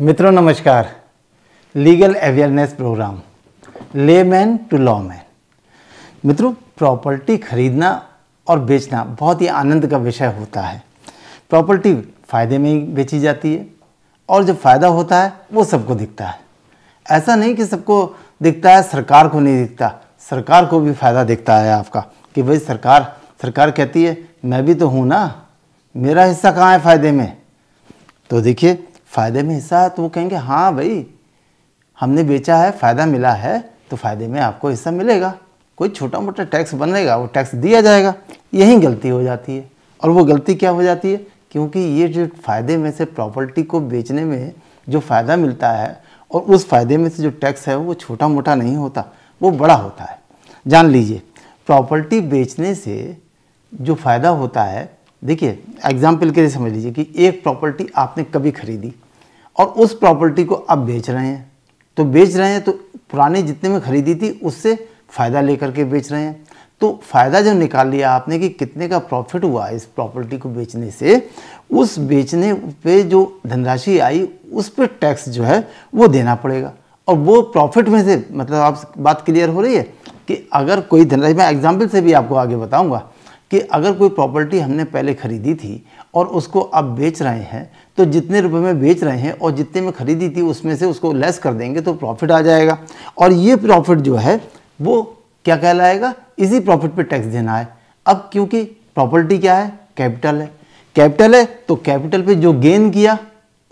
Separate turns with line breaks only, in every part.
मित्रों नमस्कार legal awareness program lay man to law man मित्रों प्रॉपर्टी खरीदना और बेचना बहुत ही आनंद का विषय होता है प्रॉपर्टी फ़ायदे में ही बेची जाती है और जो फ़ायदा होता है वो सबको दिखता है ऐसा नहीं कि सबको दिखता है सरकार को नहीं दिखता सरकार को भी फ़ायदा दिखता है आपका कि भाई सरकार सरकार कहती है मैं भी तो हूँ ना मेरा हिस्सा कहाँ है फ़ायदे में तो देखिए फ़ायदे में हिस्सा है तो वो कहेंगे हाँ भाई हमने बेचा है फ़ायदा मिला है तो फ़ायदे में आपको हिस्सा मिलेगा कोई छोटा मोटा टैक्स बनेगा वो टैक्स दिया जाएगा यही गलती हो जाती है और वो गलती क्या हो जाती है क्योंकि ये जो फ़ायदे में से प्रॉपर्टी को बेचने में जो फ़ायदा मिलता है और उस फ़ायदे में से जो टैक्स है वो छोटा मोटा नहीं होता वो बड़ा होता है जान लीजिए प्रॉपर्टी बेचने से जो फ़ायदा होता है देखिए एग्जाम्पल के लिए समझ लीजिए कि एक प्रॉपर्टी आपने कभी खरीदी और उस प्रॉपर्टी को आप बेच रहे हैं तो बेच रहे हैं तो पुराने जितने में खरीदी थी उससे फ़ायदा लेकर के बेच रहे हैं तो फ़ायदा जो निकाल लिया आपने कि कितने का प्रॉफिट हुआ इस प्रॉपर्टी को बेचने से उस बेचने पे जो धनराशि आई उस पर टैक्स जो है वो देना पड़ेगा और वो प्रॉफिट में से मतलब आप बात क्लियर हो रही है कि अगर कोई धनराशि मैं एग्जाम्पल से भी आपको आगे बताऊँगा कि अगर कोई प्रॉपर्टी हमने पहले खरीदी थी और उसको अब बेच रहे हैं तो जितने रुपए में बेच रहे हैं और जितने में खरीदी थी उसमें से उसको लेस कर देंगे तो प्रॉफिट आ जाएगा और ये प्रॉफिट जो है वो क्या कहलाएगा इसी प्रॉफिट पे टैक्स देना है अब क्योंकि प्रॉपर्टी क्या है कैपिटल है कैपिटल है तो कैपिटल पर जो गेन किया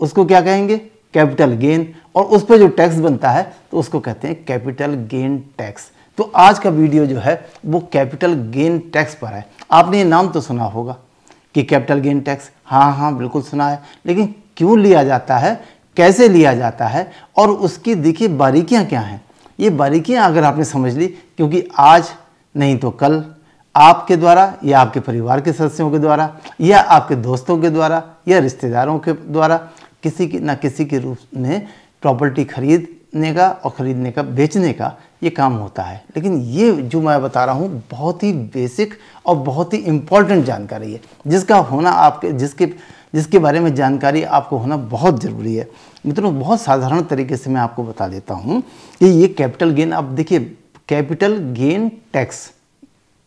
उसको क्या कहेंगे कैपिटल गेन और उस पर जो टैक्स बनता है तो उसको कहते हैं कैपिटल गेन टैक्स तो आज का वीडियो जो है वो कैपिटल गेन टैक्स पर है आपने ये नाम तो सुना होगा कि कैपिटल गेन टैक्स हाँ हाँ बिल्कुल सुना है लेकिन क्यों लिया जाता है कैसे लिया जाता है और उसकी देखिए बारीकियाँ क्या हैं ये बारीकियाँ अगर आपने समझ ली क्योंकि आज नहीं तो कल आपके द्वारा या आपके परिवार के सदस्यों के द्वारा या आपके दोस्तों के द्वारा या रिश्तेदारों के द्वारा किसी की ना किसी के रूप में प्रॉपर्टी खरीदने का और ख़रीदने का बेचने का ये काम होता है लेकिन ये जो मैं बता रहा हूँ बहुत ही बेसिक और बहुत ही इम्पॉर्टेंट जानकारी है जिसका होना आपके जिसके जिसके बारे में जानकारी आपको होना बहुत ज़रूरी है मित्रों तो बहुत साधारण तरीके से मैं आपको बता देता हूँ कि ये कैपिटल गेन आप देखिए कैपिटल गेन टैक्स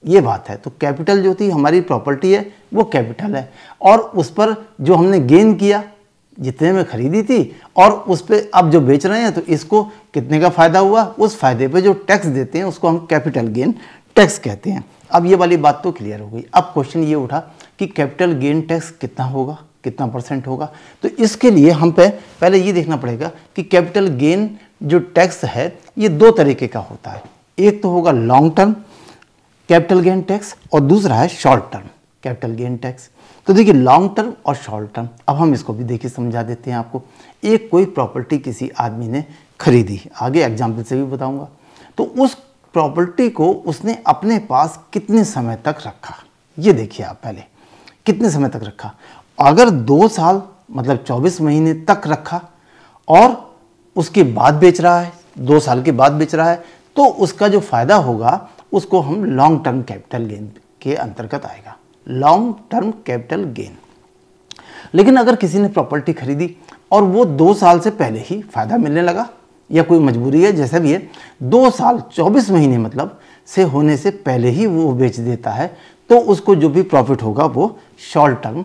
ये बात है तो कैपिटल जो थी हमारी प्रॉपर्टी है वो कैपिटल है और उस पर जो हमने गेन किया जितने में खरीदी थी और उस पर आप जो बेच रहे हैं तो इसको कितने का फ़ायदा हुआ उस फायदे पे जो टैक्स देते हैं उसको हम कैपिटल गेन टैक्स कहते हैं अब ये वाली बात तो क्लियर हो गई अब क्वेश्चन ये उठा कि कैपिटल गेन टैक्स कितना होगा कितना परसेंट होगा तो इसके लिए हम पे पहले ये देखना पड़ेगा कि कैपिटल गेन जो टैक्स है ये दो तरीके का होता है एक तो होगा long term capital gain tax और दूसरा है short term capital gain tax तो देखिए लॉन्ग टर्म और शॉर्ट टर्म अब हम इसको भी देखिए समझा देते हैं आपको एक कोई प्रॉपर्टी किसी आदमी ने खरीदी आगे एग्जाम्पल से भी बताऊंगा तो उस प्रॉपर्टी को उसने अपने पास कितने समय तक रखा ये देखिए आप पहले कितने समय तक रखा अगर दो साल मतलब 24 महीने तक रखा और उसके बाद बेच रहा है दो साल के बाद बेच रहा है तो उसका जो फ़ायदा होगा उसको हम लॉन्ग टर्म कैपिटल गेन के अंतर्गत आएगा लॉन्ग टर्म कैपिटल गेन लेकिन अगर किसी ने प्रॉपर्टी खरीदी और वो दो साल से पहले ही फ़ायदा मिलने लगा या कोई मजबूरी है जैसा भी है दो साल चौबीस महीने मतलब से होने से पहले ही वो बेच देता है तो उसको जो भी प्रॉफिट होगा वो शॉर्ट टर्म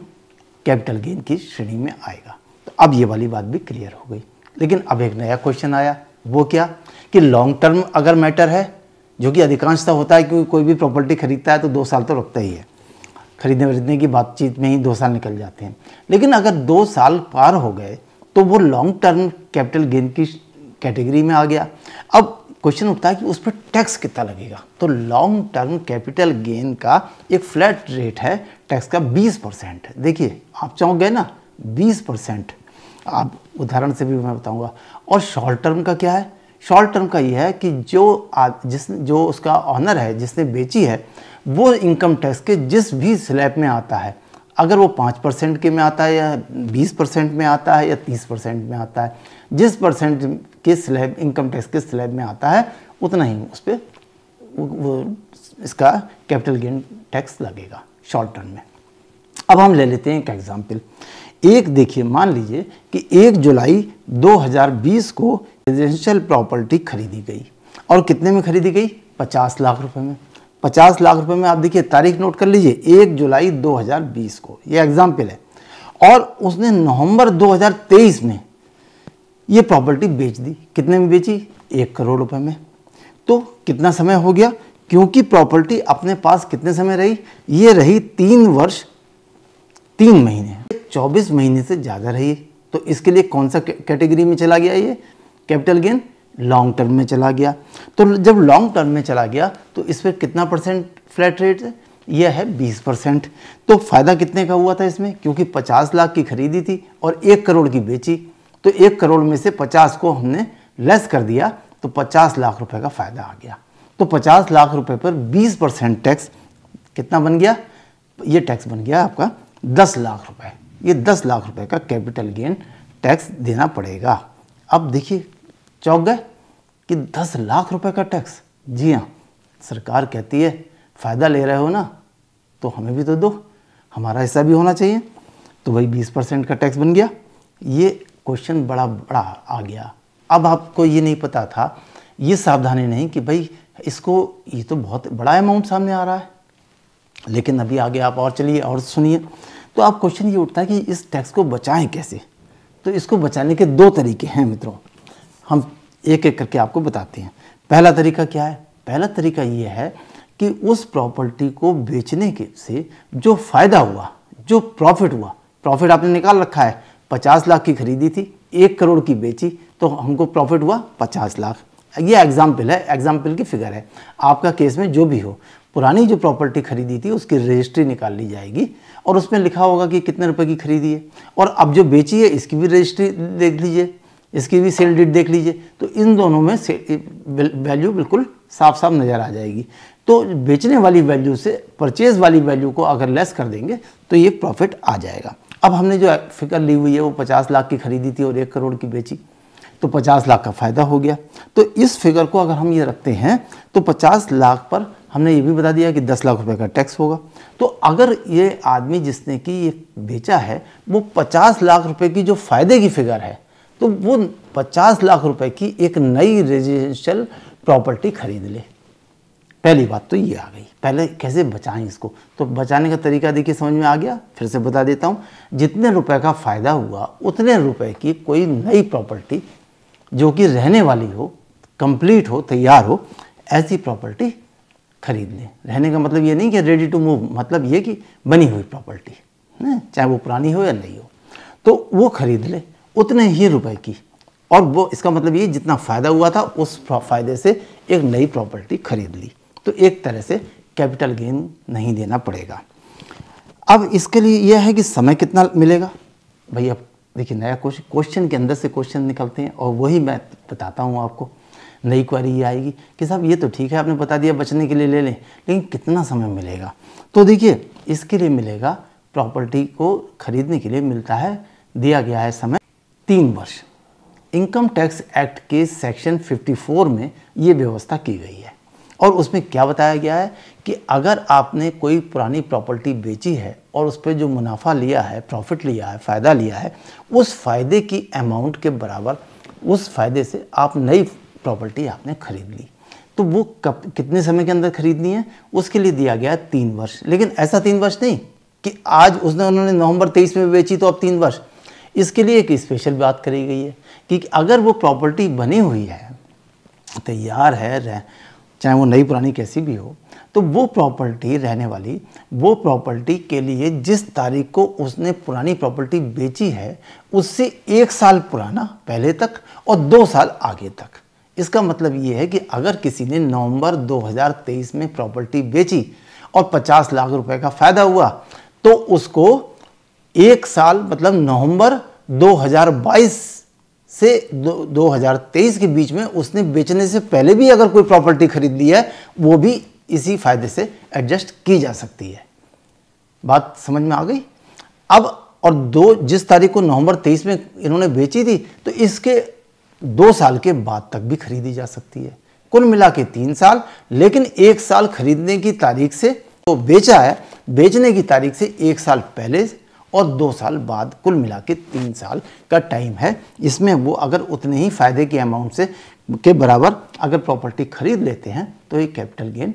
कैपिटल गेन की श्रेणी में आएगा तो अब ये वाली बात भी क्लियर हो गई लेकिन अब एक नया क्वेश्चन आया वो क्या कि लॉन्ग टर्म अगर मैटर है जो कि अधिकांशतः होता है क्योंकि कोई भी प्रॉपर्टी खरीदता है तो दो साल तो रखता ही है खरीदने वरीदने की बातचीत में ही दो साल निकल जाते हैं लेकिन अगर दो साल पार हो गए तो वो लॉन्ग टर्म कैपिटल गेन की कैटेगरी में आ गया अब क्वेश्चन उठता है कि उस पर टैक्स कितना लगेगा तो लॉन्ग टर्म कैपिटल गेन का एक फ्लैट रेट है टैक्स का 20 परसेंट देखिए आप चौंक गए ना 20 परसेंट आप उदाहरण से भी मैं बताऊंगा और शॉर्ट टर्म का क्या है शॉर्ट टर्म का यह है कि जो आ, जिस जो उसका ऑनर है जिसने बेची है वो इनकम टैक्स के जिस भी स्लैब में आता है अगर वो पाँच परसेंट के में आता है या बीस परसेंट में आता है या तीस परसेंट में आता है जिस परसेंट के स्लैब इनकम टैक्स के स्लैब में आता है उतना ही उस पर वो इसका कैपिटल गेन टैक्स लगेगा शॉर्ट टर्म में अब हम ले लेते हैं एक एग्जाम्पल एक देखिए मान लीजिए कि एक जुलाई 2020 को रेजिडेंशियल प्रॉपर्टी खरीदी गई और कितने में खरीदी गई 50 लाख रुपए में 50 लाख रुपए में आप देखिए तारीख नोट कर लीजिए एक जुलाई 2020 को ये एग्जाम्पल है और उसने नवंबर 2023 में ये प्रॉपर्टी बेच दी कितने में बेची एक करोड़ रुपए में तो कितना समय हो गया क्योंकि प्रॉपर्टी अपने पास कितने समय रही ये रही तीन वर्ष तीन महीने चौबीस महीने से ज़्यादा रही तो इसके लिए कौन सा कैटेगरी में चला गया ये कैपिटल गेन लॉन्ग टर्म में चला गया तो जब लॉन्ग टर्म में चला गया तो इस पर कितना परसेंट फ्लैट रेट है यह है 20 परसेंट तो फ़ायदा कितने का हुआ था इसमें क्योंकि 50 लाख की खरीदी थी और एक करोड़ की बेची तो एक करोड़ में से पचास को हमने लेस कर दिया तो पचास लाख रुपए का फ़ायदा आ गया तो पचास लाख रुपए पर बीस परसेंट टैक्स कितना बन गया ये टैक्स बन गया आपका दस लाख रुपए ये दस लाख रुपए का कैपिटल गेन टैक्स देना पड़ेगा अब देखिए चौक गए कि दस लाख रुपए का टैक्स जी हाँ सरकार कहती है फ़ायदा ले रहे हो ना तो हमें भी तो दो हमारा हिस्सा भी होना चाहिए तो भाई बीस परसेंट का टैक्स बन गया ये क्वेश्चन बड़ा बड़ा आ गया अब आपको ये नहीं पता था ये सावधानी नहीं कि भाई इसको ये तो बहुत बड़ा अमाउंट सामने आ रहा है लेकिन अभी आगे आप और चलिए और सुनिए तो आप क्वेश्चन ये उठता है कि इस टैक्स को बचाएं कैसे तो इसको बचाने के दो तरीके हैं मित्रों हम एक एक करके आपको बताते हैं पहला तरीका क्या है पहला तरीका ये है कि उस प्रॉपर्टी को बेचने के से जो फ़ायदा हुआ जो प्रॉफिट हुआ प्रॉफिट आपने निकाल रखा है पचास लाख की खरीदी थी एक करोड़ की बेची तो हमको प्रॉफिट हुआ पचास लाख ये एग्जाम्पल है एग्जाम्पल की फिगर है आपका केस में जो भी हो पुरानी जो प्रॉपर्टी खरीदी थी उसकी रजिस्ट्री निकाल ली जाएगी और उसमें लिखा होगा कि कितने रुपए की खरीदी है और अब जो बेची है इसकी भी रजिस्ट्री देख लीजिए इसकी भी सेल डेट देख लीजिए तो इन दोनों में वैल्यू बिल्कुल साफ साफ नज़र आ जाएगी तो बेचने वाली वैल्यू से परचेज वाली वैल्यू को अगर लेस कर देंगे तो ये प्रॉफिट आ जाएगा अब हमने जो फिकर ली हुई है वो पचास लाख की खरीदी थी और एक करोड़ की बेची तो पचास लाख का फ़ायदा हो गया तो इस फिगर को अगर हम ये रखते हैं तो पचास लाख पर हमने ये भी बता दिया कि दस लाख रुपए का टैक्स होगा तो अगर ये आदमी जिसने कि ये बेचा है वो पचास लाख रुपए की जो फ़ायदे की फिगर है तो वो पचास लाख रुपए की एक नई रेजिडेंशियल प्रॉपर्टी खरीद ले पहली बात तो ये आ गई पहले कैसे बचाएं इसको तो बचाने का तरीका देखिए समझ में आ गया फिर से बता देता हूँ जितने रुपए का फ़ायदा हुआ उतने रुपए की कोई नई प्रॉपर्टी जो कि रहने वाली हो कंप्लीट हो तैयार हो ऐसी प्रॉपर्टी खरीद लें रहने का मतलब ये नहीं कि रेडी टू मूव मतलब ये कि बनी हुई प्रॉपर्टी है चाहे वो पुरानी हो या नहीं हो तो वो खरीद ले उतने ही रुपए की और वो इसका मतलब ये जितना फ़ायदा हुआ था उस फायदे से एक नई प्रॉपर्टी खरीद ली तो एक तरह से कैपिटल गेन नहीं देना पड़ेगा अब इसके लिए यह है कि समय कितना मिलेगा भाई अब देखिए नया क्वेश्चन क्वेश्चन के अंदर से क्वेश्चन निकलते हैं और वही मैं बताता हूँ आपको नई क्वारी ये आएगी कि साहब ये तो ठीक है आपने बता दिया बचने के लिए ले लें लेकिन कितना समय मिलेगा तो देखिए इसके लिए मिलेगा प्रॉपर्टी को खरीदने के लिए मिलता है दिया गया है समय तीन वर्ष इनकम टैक्स एक्ट के सेक्शन 54 में ये व्यवस्था की गई है और उसमें क्या बताया गया है कि अगर आपने कोई पुरानी प्रॉपर्टी बेची है और उस पर जो मुनाफा लिया है प्रॉफिट लिया है फ़ायदा लिया है उस फ़ायदे की अमाउंट के बराबर उस फ़ायदे से आप नई प्रॉपर्टी आपने खरीद ली तो वो कब कितने समय के अंदर खरीदनी है उसके लिए दिया गया है तीन वर्ष लेकिन ऐसा तीन वर्ष नहीं कि आज उसने उन्होंने नवंबर तेईस में बेची तो अब तीन वर्ष इसके लिए एक स्पेशल बात करी गई है कि अगर वो प्रॉपर्टी बनी हुई है तैयार है चाहे वो नई पुरानी कैसी भी हो तो वो प्रॉपर्टी रहने वाली वो प्रॉपर्टी के लिए जिस तारीख को उसने पुरानी प्रॉपर्टी बेची है उससे एक साल पुराना पहले तक और दो साल आगे तक इसका मतलब ये है कि अगर किसी ने नवंबर 2023 में प्रॉपर्टी बेची और 50 लाख रुपए का फ़ायदा हुआ तो उसको एक साल मतलब नवंबर 2022 से दो हज़ार तेईस के बीच में उसने बेचने से पहले भी अगर कोई प्रॉपर्टी खरीद ली है वो भी इसी फायदे से एडजस्ट की जा सकती है बात समझ में आ गई अब और दो जिस तारीख को नवंबर तेईस में इन्होंने बेची थी तो इसके दो साल के बाद तक भी खरीदी जा सकती है कुल मिला के तीन साल लेकिन एक साल खरीदने की तारीख से तो बेचा है बेचने की तारीख से एक साल पहले और दो साल बाद कुल मिला के तीन साल का टाइम है इसमें वो अगर उतने ही फायदे के अमाउंट से के बराबर अगर प्रॉपर्टी खरीद लेते हैं तो ये कैपिटल गेन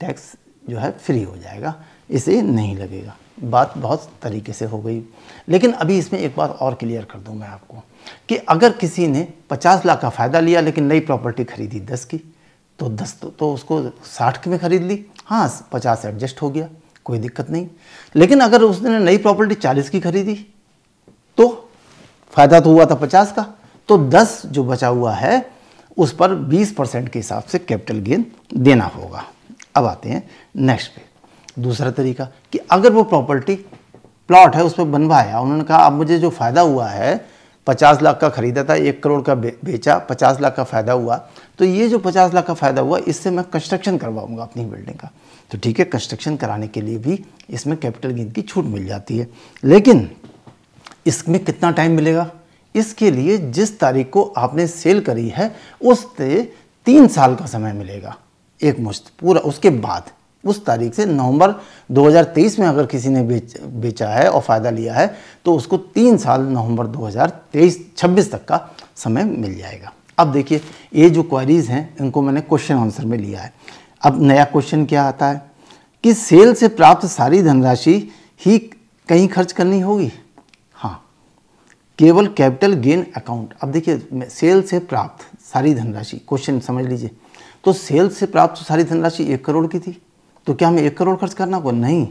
टैक्स जो है फ्री हो जाएगा इसे नहीं लगेगा बात बहुत तरीके से हो गई लेकिन अभी इसमें एक बात और क्लियर कर दूं मैं आपको कि अगर किसी ने 50 लाख का फ़ायदा लिया लेकिन नई प्रॉपर्टी खरीदी 10 की तो 10 तो, तो उसको 60 में ख़रीद ली हाँ 50 एडजस्ट हो गया कोई दिक्कत नहीं लेकिन अगर उसने नई प्रॉपर्टी चालीस की खरीदी तो फायदा तो हुआ था पचास का तो दस जो बचा हुआ है उस पर बीस परसेंट के हिसाब से कैपिटल गेन देना होगा अब आते हैं नेक्स्ट पे दूसरा तरीका कि अगर वो प्रॉपर्टी प्लॉट है उस पर बनवाया उन्होंने कहा अब मुझे जो फ़ायदा हुआ है पचास लाख का ख़रीदा था एक करोड़ का बे, बेचा पचास लाख का फ़ायदा हुआ तो ये जो पचास लाख का फ़ायदा हुआ इससे मैं कंस्ट्रक्शन करवाऊंगा अपनी बिल्डिंग का तो ठीक है कंस्ट्रक्शन कराने के लिए भी इसमें कैपिटल गेंद की छूट मिल जाती है लेकिन इसमें कितना टाइम मिलेगा इसके लिए जिस तारीख को आपने सेल करी है उससे तीन साल का समय मिलेगा एक मुश्त पूरा उसके बाद उस तारीख से नवंबर 2023 में अगर किसी ने बेच बेचा है और फ़ायदा लिया है तो उसको तीन साल नवंबर 2023 26 तक का समय मिल जाएगा अब देखिए ये जो क्वारीज़ हैं इनको मैंने क्वेश्चन आंसर में लिया है अब नया क्वेश्चन क्या आता है कि सेल से प्राप्त सारी धनराशि ही कहीं खर्च करनी होगी हाँ केवल कैपिटल गेन अकाउंट अब देखिए सेल से प्राप्त सारी धनराशि क्वेश्चन समझ लीजिए तो सेल से प्राप्त सारी धनराशि एक करोड़ की थी तो क्या हमें एक करोड़ खर्च करना होगा नहीं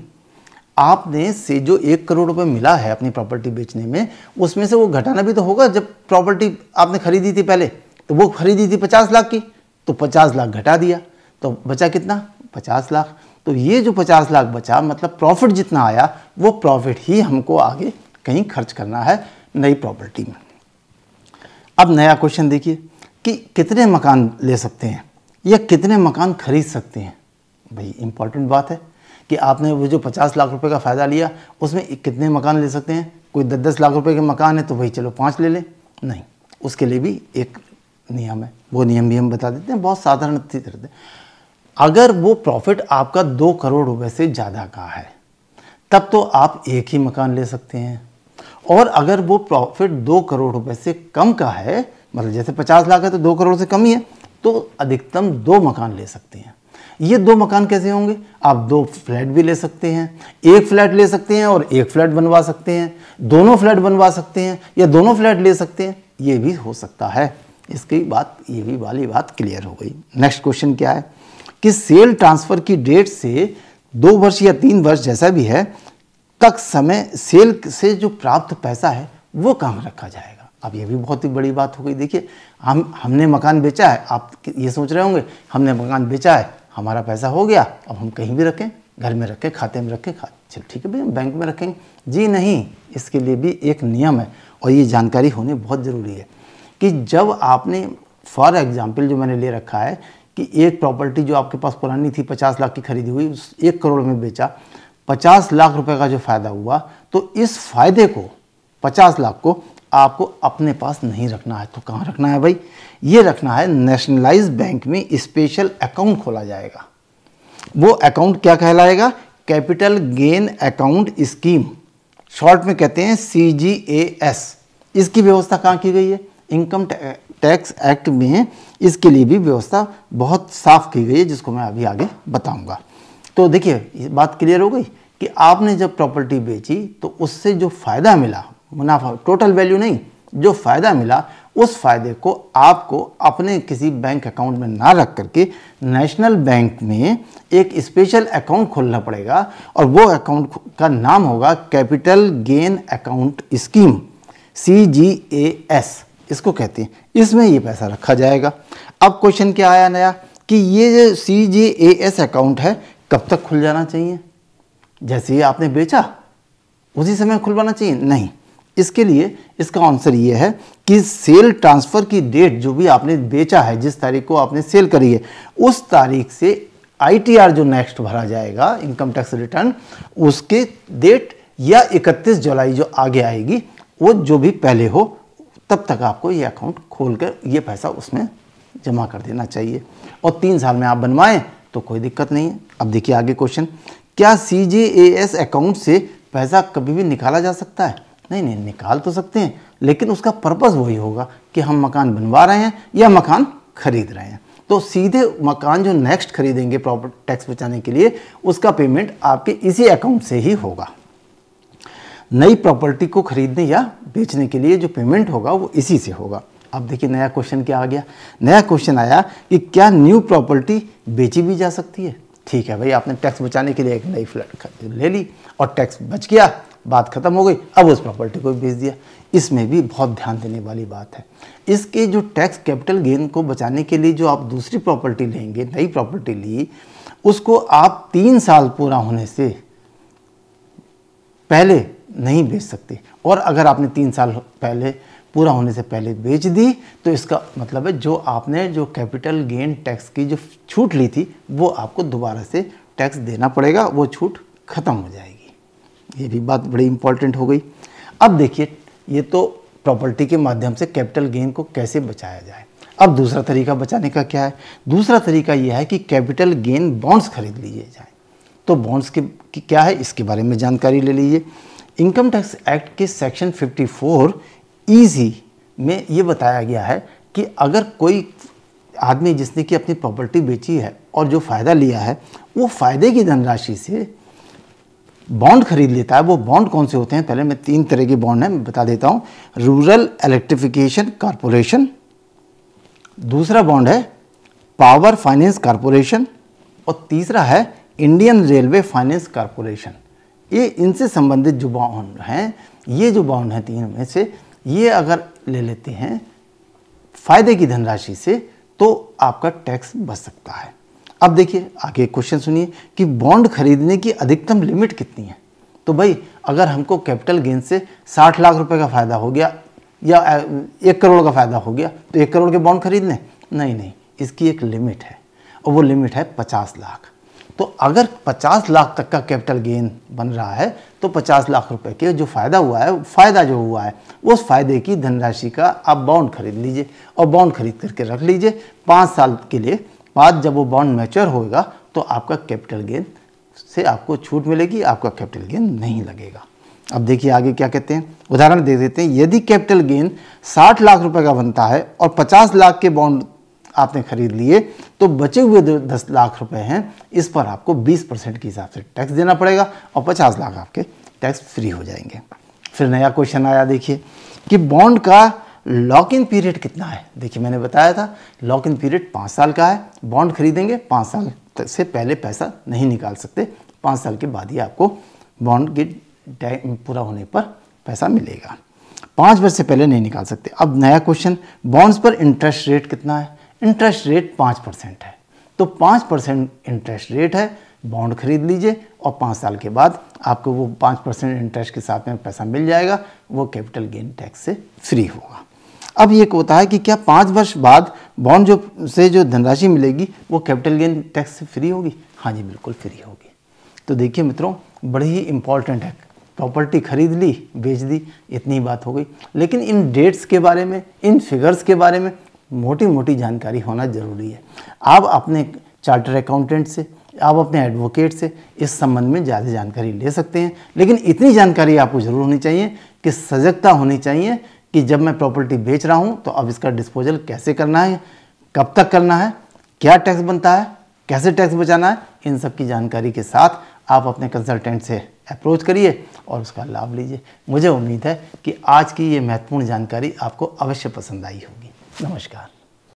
आपने से जो एक करोड़ रुपए मिला है अपनी प्रॉपर्टी बेचने में उसमें से वो घटाना भी तो होगा जब प्रॉपर्टी आपने खरीदी थी पहले तो वो खरीदी थी पचास लाख की तो पचास लाख घटा दिया तो बचा कितना पचास लाख तो ये जो पचास लाख बचा मतलब प्रॉफिट जितना आया वो प्रॉफिट ही हमको आगे कहीं खर्च करना है नई प्रॉपर्टी में अब नया क्वेश्चन देखिए कि कितने मकान ले सकते हैं या कितने मकान खरीद सकते हैं भाई इम्पॉर्टेंट बात है कि आपने वो जो पचास लाख रुपए का फ़ायदा लिया उसमें कितने मकान ले सकते हैं कोई दस दस लाख रुपए के मकान है तो भाई चलो पाँच ले लें नहीं उसके लिए भी एक नियम है वो नियम भी हम बता देते हैं बहुत साधारण रहते हैं अगर वो प्रॉफिट आपका दो करोड़ रुपए से ज़्यादा का है तब तो आप एक ही मकान ले सकते हैं और अगर वो प्रॉफिट दो करोड़ रुपए से कम का है मतलब जैसे पचास लाख है तो दो करोड़ से कम ही है तो अधिकतम दो मकान ले सकते हैं ये दो मकान कैसे होंगे आप दो फ्लैट भी ले सकते हैं एक फ्लैट ले सकते हैं और एक फ्लैट बनवा सकते हैं दोनों फ्लैट बनवा सकते हैं या दोनों फ्लैट ले सकते हैं ये भी हो सकता है इसकी बात ये भी वाली बात क्लियर हो गई नेक्स्ट क्वेश्चन क्या है कि सेल ट्रांसफ़र की डेट से दो वर्ष या तीन वर्ष जैसा भी है तक समय सेल से जो प्राप्त पैसा है वो कहाँ रखा जाएगा अब ये भी बहुत ही बड़ी बात हो गई देखिए हम हमने मकान बेचा है आप ये सोच रहे होंगे हमने मकान बेचा है हमारा पैसा हो गया अब हम कहीं भी रखें घर में रखें खाते में रखें खा चल ठीक है भाई हम बैंक में रखेंगे जी नहीं इसके लिए भी एक नियम है और ये जानकारी होनी बहुत ज़रूरी है कि जब आपने फॉर एग्ज़ाम्पल जो मैंने ले रखा है कि एक प्रॉपर्टी जो आपके पास पुरानी थी पचास लाख की खरीदी हुई उस एक करोड़ में बेचा पचास लाख रुपए का जो फ़ायदा हुआ तो इस फायदे को पचास लाख को आपको अपने पास नहीं रखना है तो कहाँ रखना है भाई ये रखना है नेशनलाइज बैंक में स्पेशल अकाउंट खोला जाएगा वो अकाउंट क्या कहलाएगा capital gain account scheme short में कहते हैं सी जी ए एस इसकी व्यवस्था कहाँ की गई है इनकम टैक्स एक्ट में इसके लिए भी व्यवस्था बहुत साफ की गई है जिसको मैं अभी आगे बताऊंगा तो देखिए बात क्लियर हो गई कि आपने जब प्रॉपर्टी बेची तो उससे जो फ़ायदा मिला मुनाफा टोटल वैल्यू नहीं जो फ़ायदा मिला उस फायदे को आपको अपने किसी बैंक अकाउंट में ना रख करके नेशनल बैंक में एक स्पेशल अकाउंट खोलना पड़ेगा और वो अकाउंट का नाम होगा capital gain account scheme C G A S इसको कहते हैं इसमें ये पैसा रखा जाएगा अब क्वेश्चन क्या आया नया कि ये जो सी जे ए एस अकाउंट है कब तक खुल जाना चाहिए जैसे ही आपने बेचा उसी समय खुलवाना चाहिए नहीं इसके लिए इसका आंसर ये है कि सेल ट्रांसफ़र की डेट जो भी आपने बेचा है जिस तारीख को आपने सेल करी है उस तारीख से आईटीआर जो नेक्स्ट भरा जाएगा इनकम टैक्स रिटर्न उसके डेट या 31 जुलाई जो आगे आएगी वो जो भी पहले हो तब तक आपको ये अकाउंट खोल कर ये पैसा उसमें जमा कर देना चाहिए और तीन साल में आप बनवाएं तो कोई दिक्कत नहीं है अब देखिए आगे क्वेश्चन क्या सी जे एस अकाउंट से पैसा कभी भी निकाला जा सकता है नहीं नहीं निकाल तो सकते हैं लेकिन उसका पर्पज़ वही होगा कि हम मकान बनवा रहे हैं या मकान खरीद रहे हैं तो सीधे मकान जो नेक्स्ट खरीदेंगे प्रॉपर्टी टैक्स बचाने के लिए उसका पेमेंट आपके इसी अकाउंट से ही होगा नई प्रॉपर्टी को खरीदने या बेचने के लिए जो पेमेंट होगा वो इसी से होगा अब देखिए नया क्वेश्चन क्या आ गया नया क्वेश्चन आया कि क्या न्यू प्रॉपर्टी बेची भी जा सकती है ठीक है भाई आपने टैक्स बचाने के लिए एक नई फ्लैट ले ली और टैक्स बच गया बात खत्म हो गई अब उस प्रॉपर्टी को बेच दिया इसमें भी बहुत ध्यान देने वाली बात है इसके जो टैक्स कैपिटल गेन को बचाने के लिए जो आप दूसरी प्रॉपर्टी लेंगे नई प्रॉपर्टी ली उसको आप तीन साल पूरा होने से पहले नहीं बेच सकते और अगर आपने तीन साल पहले पूरा होने से पहले बेच दी तो इसका मतलब है जो आपने जो कैपिटल गेन टैक्स की जो छूट ली थी वो आपको दोबारा से टैक्स देना पड़ेगा वो छूट ख़त्म हो जाएगी ये भी बात बड़ी इंपॉर्टेंट हो गई अब देखिए ये तो प्रॉपर्टी के माध्यम से कैपिटल गेन को कैसे बचाया जाए अब दूसरा तरीका बचाने का क्या है दूसरा तरीका यह है कि कैपिटल गेन बॉन्ड्स खरीद लिए जाए तो बॉन्ड्स के क्या है इसके बारे में जानकारी ले लीजिए इनकम टैक्स एक्ट के सेक्शन 54 ईजी में ये बताया गया है कि अगर कोई आदमी जिसने कि अपनी प्रॉपर्टी बेची है और जो फ़ायदा लिया है वो फ़ायदे की धनराशि से बॉन्ड खरीद लेता है वो बॉन्ड कौन से होते हैं पहले मैं तीन तरह के बॉन्ड हैं मैं बता देता हूँ रूरल इलेक्ट्रिफिकेशन कॉरपोरेशन दूसरा बॉन्ड है पावर फाइनेंस कॉरपोरेशन और तीसरा है इंडियन रेलवे फाइनेंस कॉरपोरेशन ये इनसे संबंधित जो बाउंड हैं ये जो बाउंड हैं तीन में से ये अगर ले लेते हैं फायदे की धनराशि से तो आपका टैक्स बच सकता है अब देखिए आगे क्वेश्चन सुनिए कि बॉन्ड खरीदने की अधिकतम लिमिट कितनी है तो भाई अगर हमको कैपिटल गेन से साठ लाख रुपए का फ़ायदा हो गया या एक करोड़ का फ़ायदा हो गया तो एक करोड़ के बॉन्ड खरीद लें नहीं नहीं इसकी एक लिमिट है और वो लिमिट है पचास लाख तो अगर 50 लाख तक का कैपिटल गेन बन रहा है तो 50 लाख रुपए के जो फ़ायदा हुआ है फ़ायदा जो हुआ है उस फायदे की धनराशि का आप बॉन्ड खरीद लीजिए और बॉन्ड खरीद करके रख लीजिए पाँच साल के लिए बाद जब वो बॉन्ड मैच्योर होगा तो आपका कैपिटल गेन से आपको छूट मिलेगी आपका कैपिटल गेन नहीं लगेगा अब देखिए आगे क्या कहते हैं उदाहरण दे देते हैं यदि कैपिटल गेन 60 लाख रुपए का बनता है और 50 लाख के बॉन्ड आपने खरीद लिए तो बचे हुए जो दस लाख रुपए हैं इस पर आपको 20 परसेंट के हिसाब से टैक्स देना पड़ेगा और 50 लाख आपके टैक्स फ्री हो जाएंगे फिर नया क्वेश्चन आया देखिए कि बॉन्ड का लॉक इन पीरियड कितना है देखिए मैंने बताया था लॉक इन पीरियड पाँच साल का है बॉन्ड खरीदेंगे पाँच साल से पहले पैसा नहीं निकाल सकते पाँच साल के बाद ही आपको बॉन्ड के पूरा होने पर पैसा मिलेगा पाँच वर्ष से पहले नहीं निकाल सकते अब नया क्वेश्चन बॉन्ड्स पर इंटरेस्ट रेट कितना है इंटरेस्ट रेट पाँच परसेंट है तो पाँच परसेंट इंटरेस्ट रेट है बॉन्ड खरीद लीजिए और पाँच साल के बाद आपको वो पाँच परसेंट इंटरेस्ट के साथ में पैसा मिल जाएगा वो कैपिटल गेन टैक्स से फ्री होगा अब ये होता है कि क्या पाँच वर्ष बाद बॉन्ड जो से जो धनराशि मिलेगी वो कैपिटल गेन टैक्स से फ्री होगी हाँ जी बिल्कुल फ्री होगी तो देखिए मित्रों बड़ी ही इम्पॉर्टेंट है प्रॉपर्टी खरीद ली बेच दी इतनी बात हो गई लेकिन इन डेट्स के बारे में इन फिगर्स के बारे में मोटी मोटी जानकारी होना ज़रूरी है आप अपने चार्टर अकाउंटेंट से आप अपने एडवोकेट से इस संबंध में ज़्यादा जानकारी ले सकते हैं लेकिन इतनी जानकारी आपको ज़रूर होनी चाहिए कि सजगता होनी चाहिए कि जब मैं प्रॉपर्टी बेच रहा हूँ तो अब इसका डिस्पोजल कैसे करना है कब तक करना है क्या टैक्स बनता है कैसे टैक्स बचाना है इन सब की जानकारी के साथ आप अपने कंसल्टेंट से अप्रोच करिए और उसका लाभ लीजिए मुझे उम्मीद है कि आज की ये महत्वपूर्ण जानकारी आपको अवश्य पसंद आई होगी Namaskar.